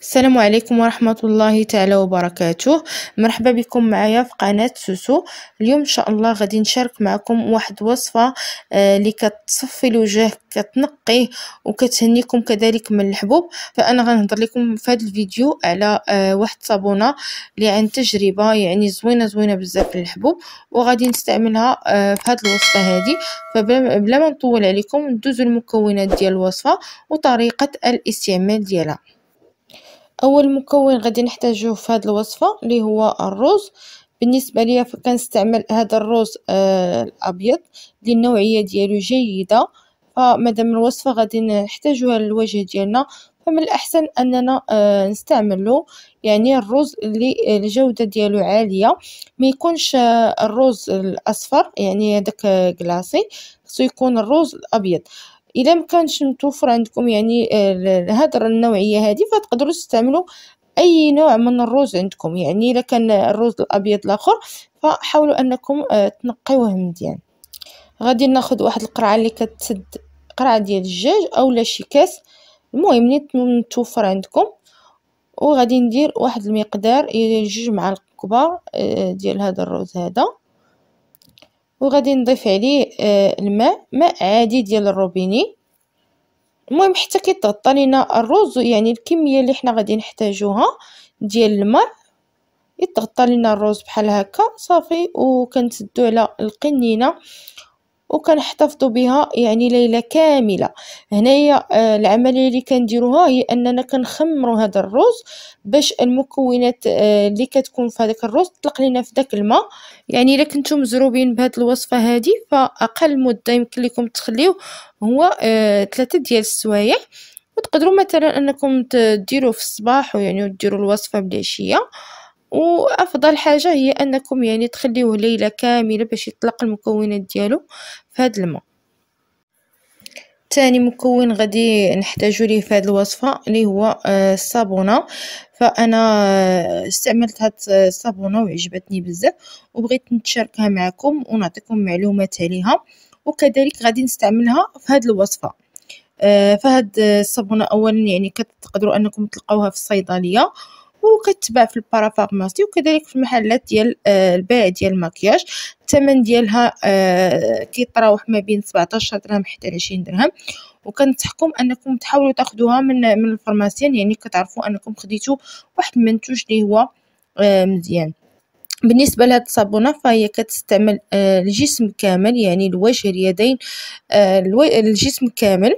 السلام عليكم ورحمة الله تعالى وبركاته مرحبا بكم معايا في قناة سوسو اليوم إن شاء الله غادي نشارك معكم واحد وصفة آه، اللي آه كتصفي الوجه كتنقيه وكتهنيكم كذلك من الحبوب فأنا غنهضر لكم في هذا الفيديو على آه واحد صابونة اللي عن تجربة يعني زوينة زوينة بزاف للحبوب وغادي نستعملها آه في هذه الوصفة هذه فبلا ما نطول عليكم ندوزو المكونات ديال الوصفة وطريقة الاستعمال ديالها اول مكون غادي نحتاجوه في هذه الوصفه اللي هو الرز بالنسبه ليا كنستعمل هذا الرز آه الابيض اللي النوعيه ديالو جيده فمادام الوصفه غادي نحتاجوها للوجه ديالنا فمن الاحسن اننا آه نستعملو يعني الرز اللي آه، الجوده ديالو عاليه ما يكونش آه الرز الاصفر يعني داك آه، كلاصي خصو يكون الرز الابيض الا ما كانش متوفر عندكم يعني هاد آه، النوعيه هذه فتقدروا تستعملوا اي نوع من الرز عندكم يعني الا كان الرز الابيض الاخر فحاولوا انكم آه، تنقيوه مزيان غادي ناخذ واحد القرعه اللي كتسد قرعه ديال الدجاج اولا شي كاس المهم اللي متوفر عندكم وغادي ندير واحد المقدار جوج معالق كبار آه، ديال هذا الرز هذا وغادي نضيف عليه آه، الماء ماء عادي ديال الروبيني المهم حتى كيتغطى لينا الرز يعني الكميه اللي حنا غادي نحتاجوها ديال الماء يتغطى لينا الرز بحال هكا صافي وكنسدو على القنينه وكنحتفظوا بها يعني ليله كامله هنايا آه العمليه اللي كنديروها هي اننا كنخمروا هذا الرز باش المكونات آه اللي كتكون في هذاك الرز تطلق لنا في ذاك الماء يعني الا كنتم مزروبين بهذه الوصفه هذه فاقل مده يمكن لكم تخليوه هو آه ثلاثه ديال السوايع وتقدروا مثلا انكم تديروا في الصباح ويعني ديروا الوصفه بالعشيه وافضل حاجه هي انكم يعني تخليوه ليله كامله باش يطلق المكونات ديالو في هذا الماء تاني مكون غادي نحتاجو ليه في هذه الوصفه اللي هو آه، الصابونه فانا آه، استعملت هاد الصابونه وعجبتني بزاف وبغيت نتشاركها معكم ونعطيكم معلومات عليها وكذلك غادي نستعملها في هذه الوصفه آه، فهاد الصابونه اولا يعني كتقدروا انكم تلقاوها في الصيدليه تباع في البارافارماسي وكذلك في المحلات ديال آه، البيع ديال المكياج الثمن ديالها آه، كيتراوح ما بين 17 درهم حتى 20 درهم وكنصحكم انكم تحاولوا تاخذوها من من الفرماسيان يعني كتعرفوا انكم خديتوا واحد المنتوج اللي هو آه، مزيان بالنسبه لهاد الصابونه فهي كتستعمل الجسم كامل يعني الوجه اليدين الجسم كامل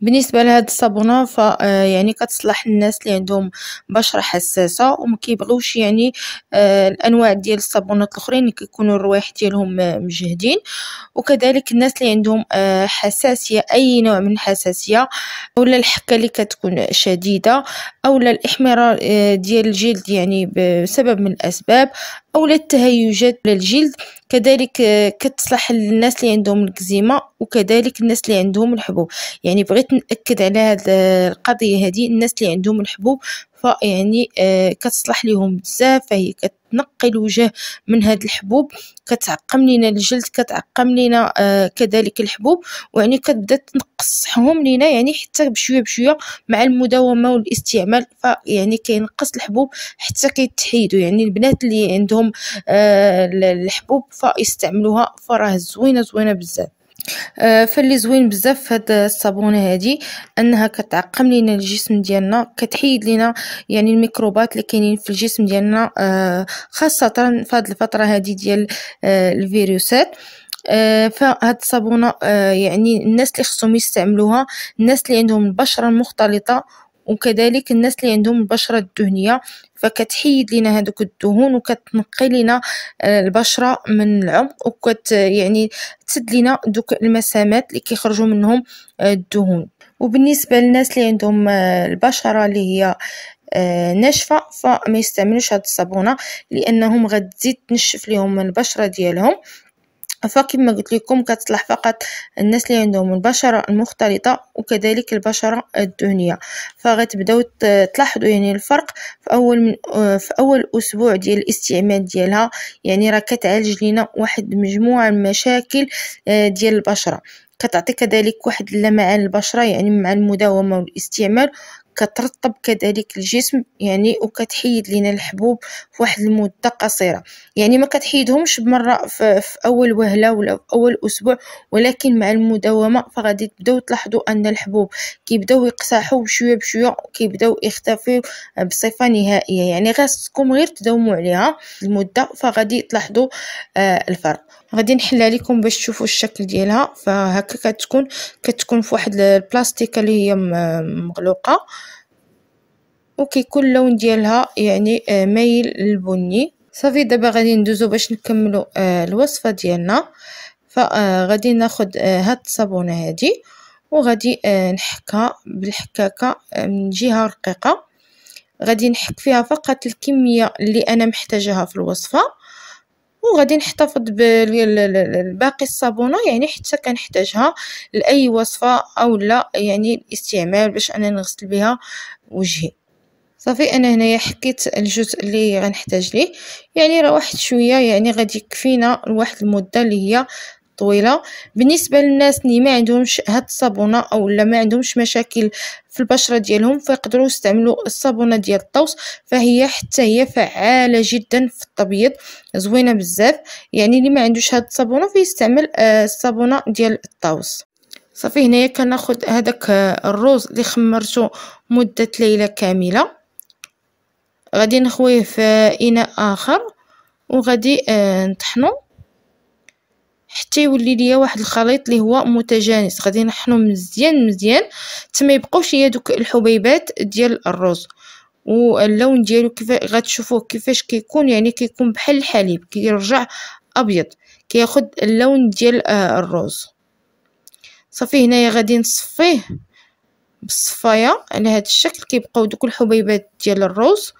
بالنسبه لهاد الصابونه ف آه، يعني كتصلح الناس اللي عندهم بشره حساسه وما كيبغيوش يعني آه، الانواع ديال الصابونات الاخرين اللي كيكونوا الروايح ديالهم آه، مجهدين وكذلك الناس اللي عندهم حساسيه اي نوع من الحساسيه اولا الحكه اللي كتكون شديده اولا الاحمرار ديال الجلد يعني بسبب من الاسباب أو للتهيجات للجلد كذلك آه، كتصلح للناس اللي عندهم الكزيمة وكذلك الناس اللي عندهم الحبوب يعني بغيت نأكد على هذه آه، القضية هذه الناس اللي عندهم الحبوب فيعني آه، كتصلح لهم بزاف فهي كت كتنقي الوجه من هاد الحبوب كتعقم لينا الجلد كتعقم لينا آه كذلك الحبوب ويعني كتبدا تنقصهم لينا يعني حتى بشويه بشويه مع المداومه والاستعمال فيعني كينقص الحبوب حتى كيتحيدوا يعني البنات اللي عندهم آه الحبوب فيستعملوها فراه زوينه زوينه بزاف آه، فاللي زوين بزاف في هاد الصابونه هادي انها كتعقم لينا الجسم ديالنا كتحيد لينا يعني الميكروبات اللي كاينين في الجسم ديالنا آه، خاصه في هاد الفتره هادي ديال آه، الفيروسات فهاد الصابونه يعني الناس اللي خصهم يستعملوها الناس اللي عندهم البشره مختلطه وكذلك الناس اللي عندهم البشرة الدهنية فكتحيد لنا هذوك الدهون وكتنقي لنا آه، البشرة من العمق وكت يعني تسد لنا دوك المسامات اللي كيخرجوا منهم آه، الدهون وبالنسبة للناس اللي عندهم آه، البشرة اللي هي ناشفه فما يستعملوش هاد الصابونه لانهم غتزيد تنشف لهم البشره ديالهم فكما قلت لكم كتصلح فقط الناس اللي عندهم البشرة المختلطة وكذلك البشرة الدهنية فغتبداو تلاحظوا يعني الفرق في اول من آه، في اول اسبوع ديال الاستعمال ديالها يعني راه كتعالج لينا واحد مجموعة المشاكل آه، ديال البشرة كتعطي كذلك واحد اللمعان البشرة يعني مع المداومة والاستعمال كترطب كذلك الجسم يعني وكتحيد لنا الحبوب في واحد المده قصيره يعني ما كتحيدهمش بمره في, في اول وهله ولا في اول اسبوع ولكن مع المداومه فغادي تبداو تلاحظوا ان الحبوب كيبداو يقصحوا بشويه بشويه وكيبداو يختفيو بصفه نهائيه يعني خاصكم غير تداوموا عليها المده فغادي تلاحظوا آه الفرق غادي نحلها لكم باش تشوفوا الشكل ديالها فهكا كتكون كتكون في واحد البلاستيكه اللي هي مغلوقه وكيكون اللون ديالها يعني آه، مايل للبني صافي دابا غادي ندوزو باش نكملو آه، الوصفه ديالنا فغادي آه، ناخد هاد الصابونه هادي وغادي نحكها بالحكاكه من جهه رقيقه غادي نحك فيها فقط الكميه اللي انا محتاجاها في الوصفه وغادي نحتفظ بالباقي الصابونه يعني حتى كنحتاجها لاي وصفه او لا يعني الاستعمال باش انا نغسل بها وجهي صافي انا هنايا حكيت الجزء اللي غنحتاج ليه يعني راه واحد شويه يعني غادي يكفينا لواحد المده اللي هي طويله بالنسبه للناس اللي ما عندهمش هاد الصابونه او لا ما عندهمش مشاكل في البشره ديالهم فيقدروا يستعملوا الصابونه ديال الطوس فهي حتى هي فعاله جدا في التبييض زوينه بزاف يعني اللي ما عندوش هاد الصابونه فيستعمل آه، الصابونه ديال الطوس صافي هنايا كناخذ هذاك آه، الروز اللي خمرته مده ليله كامله غادي نخويه في اناء اخر وغادي آه، نطحنو حتى يولي ليا واحد الخليط اللي هو متجانس غادي نحنو مزيان مزيان تما يبقاوش ليا دوك الحبيبات ديال الرز واللون ديالو كيف غتشوفوه كيفاش كيكون يعني كيكون بحال الحليب كيرجع ابيض كياخد اللون ديال آه، الرز صافي هنايا غادي نصفيه بالصفايه على هذا الشكل كيبقاو دوك الحبيبات ديال الرز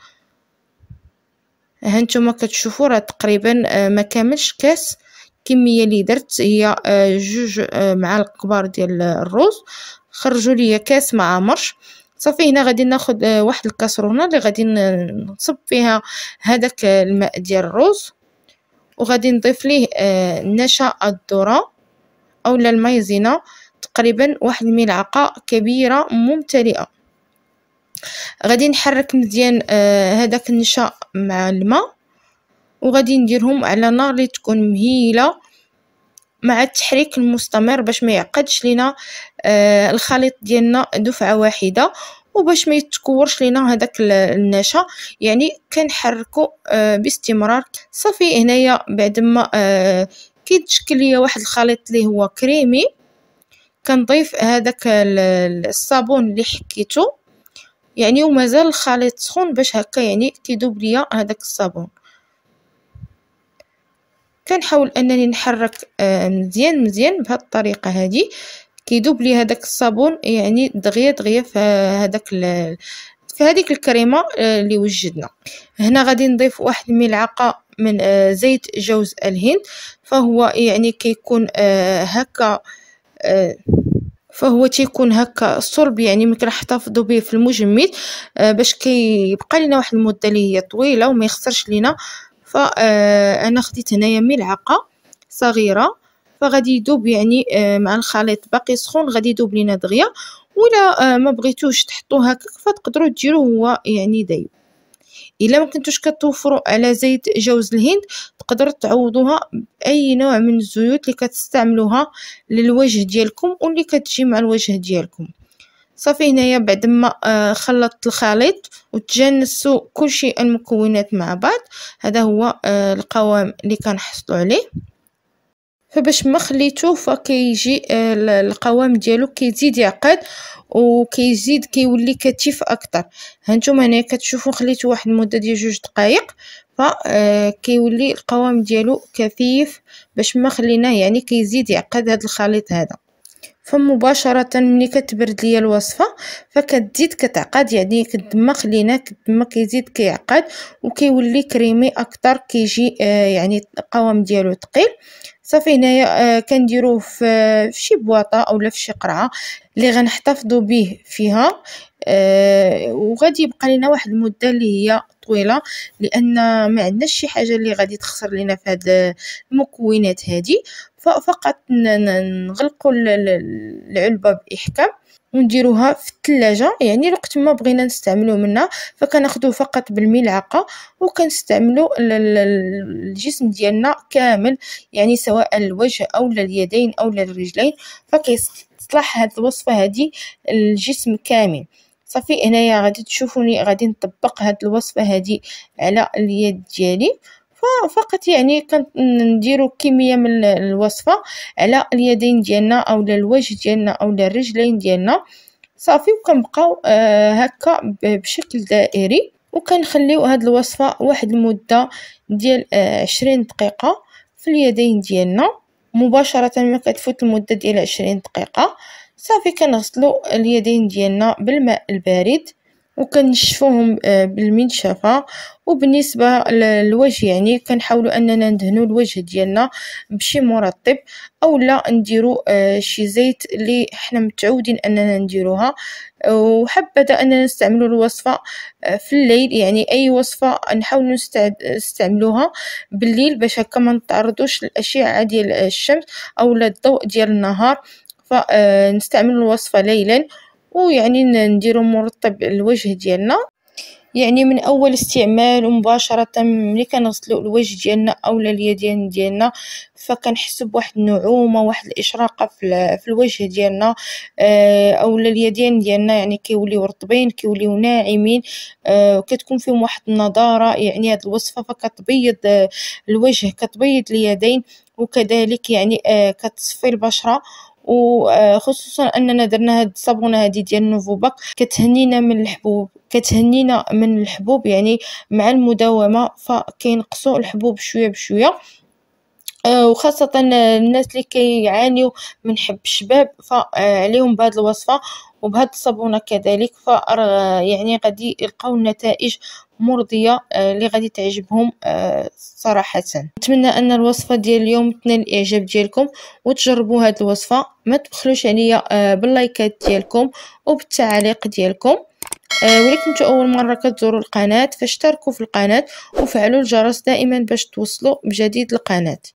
ها نتوما كتشوفوا راه تقريبا آه، ما كاملش كاس الكميه اللي درت هي آه، جوج آه، معالق كبار ديال الرز خرجوا لي كاس مع مرش صافي هنا غادي ناخد آه، واحد الكاسرونه اللي غادي نصب فيها هذاك الماء ديال الرز وغادي نضيف ليه نشا الذره اولا المايزينا تقريبا واحد الملعقه كبيره ممتلئه غادي نحرك مزيان هذاك النشا مع الماء وغادي نديرهم على نار اللي تكون مهيله مع التحريك المستمر باش ما يعقدش لينا آه الخليط ديالنا دفعه واحده وباش ما يتكورش لينا هذاك النشا يعني كنحركو آه باستمرار صافي هنايا بعد ما آه كيتشكل ليا واحد الخليط اللي هو كريمي كنضيف هذاك الصابون اللي حكيتو يعني ومازال الخليط سخون باش هكا يعني كيدوب ليا هذاك الصابون كنحاول انني نحرك آه، مزيان مزيان بهاد الطريقه هادي كيذوب لي هذاك الصابون يعني دغيا دغيا في هذاك في هذيك الكريمه آه، اللي وجدنا هنا غادي نضيف واحد الملعقه من آه، زيت جوز الهند فهو يعني كيكون هكا فهو تيكون هكا صلب يعني ملي كنحتفظوا به في المجمد باش كيبقى لينا واحد المده اللي هي طويله وما يخسرش لينا فانا آه، خديت هنايا ملعقه صغيره فغادي يذوب يعني آه، مع الخليط باقي سخون غادي يذوب لينا دغيا ولا آه، ما بغيتوش تحطوه هكاك فتقدروا ديروه هو يعني دايب الا ما كنتوش كتوفروا على زيت جوز الهند تقدروا تعوضوها باي نوع من الزيوت اللي كتستعملوها للوجه ديالكم واللي كتجي مع الوجه ديالكم صافي هنايا بعد ما آه، خلطت الخليط وتجانسوا كلشي المكونات مع بعض هذا هو آه، القوام اللي كنحصلوا عليه فباش ما خليتو فكيجي آه، القوام ديالو كيزيد يعقد وكيزيد كيولي كثيف اكثر هانتوما هنا كتشوفوا خليتو واحد المده ديال جوج دقائق فكيولي القوام ديالو كثيف باش ما خليناه يعني كيزيد يعقد هذا الخليط هذا فمباشرة ملي كتبرد ليا الوصفة فكتزيد كتعقد يعني كما لينا كما كيزيد كيعقد وكيولي كريمي اكثر كيجي آه يعني القوام ديالو ثقيل صافي هنايا آه كنديروه في آه شي بواطه اولا في شي قرعه اللي غنحتفظوا به فيها آه وغادي يبقى لنا واحد المده اللي هي طويله لان ما عندناش شي حاجه اللي غادي تخسر لنا في هاد المكونات هادي فقط نغلقوا العلبه باحكام ونديروها في الثلاجه يعني الوقت ما بغينا نستعملو منها فكناخدو فقط بالملعقه وكنستعملو الجسم ديالنا كامل يعني سواء الوجه او اليدين او الرجلين فكيصلح هذه الوصفه هذه الجسم كامل صافي هنايا غادي تشوفوني غادي نطبق هاد الوصفه هادي على اليد ديالي فقط يعني كنديروا كميه من الوصفه على اليدين ديالنا او الوجه ديالنا او الرجلين ديالنا صافي وكنبقاو آه، هكا بشكل دائري وكنخليو هاد الوصفه واحد المده ديال آه، عشرين دقيقه في اليدين ديالنا مباشره ما كتفوت المده ديال عشرين دقيقه صافي كنغسلو اليدين ديالنا بالماء البارد وكنشفوهم آه، بالمنشفه وبالنسبه للوجه يعني كنحاولوا اننا ندهنوا الوجه ديالنا بشي مرطب أو لا نديرو آه، شي زيت اللي حنا متعودين اننا نديروها وحبذا اننا نستعملوا الوصفه آه، في الليل يعني اي وصفه نحاول نستعملوها بالليل باش هكا ما نتعرضوش للاشعه ديال الشمس او الضوء ديال النهار فنستعمل الوصفه ليلا ويعني نديرو مرطب الوجه ديالنا يعني من اول استعمال مباشره ملي كنغسلو الوجه ديالنا اولا اليدين ديالنا فكنحسوا بواحد النعومه واحد الاشراقه في, الوجه ديالنا آه، اولا اليدين ديالنا يعني كيوليو رطبين كيوليو ناعمين آه، وكتكون فيهم واحد النضاره يعني هاد الوصفه فكتبيض آه، الوجه كتبيض اليدين وكذلك يعني كتصفي البشره وخصوصا اننا درنا هاد الصابونه هادي ديال نوفوباك كتهنينا من الحبوب كتهنينا من الحبوب يعني مع المداومه فكينقصوا الحبوب شويه بشويه آه، وخاصة الناس اللي كيعانيو من حب الشباب فعليهم بهاد الوصفة وبهذا الصابونة كذلك فأرى يعني غادي يلقاو نتائج مرضية آه، اللي غادي تعجبهم آه، صراحة نتمنى أن الوصفة ديال اليوم تنال الإعجاب ديالكم وتجربوا هاد الوصفة ما تبخلوش عليا آه، باللايكات ديالكم وبالتعليق ديالكم وإلا كنتو أول مرة كتزوروا القناة فاشتركوا في القناة وفعلوا الجرس دائما باش توصلوا بجديد القناة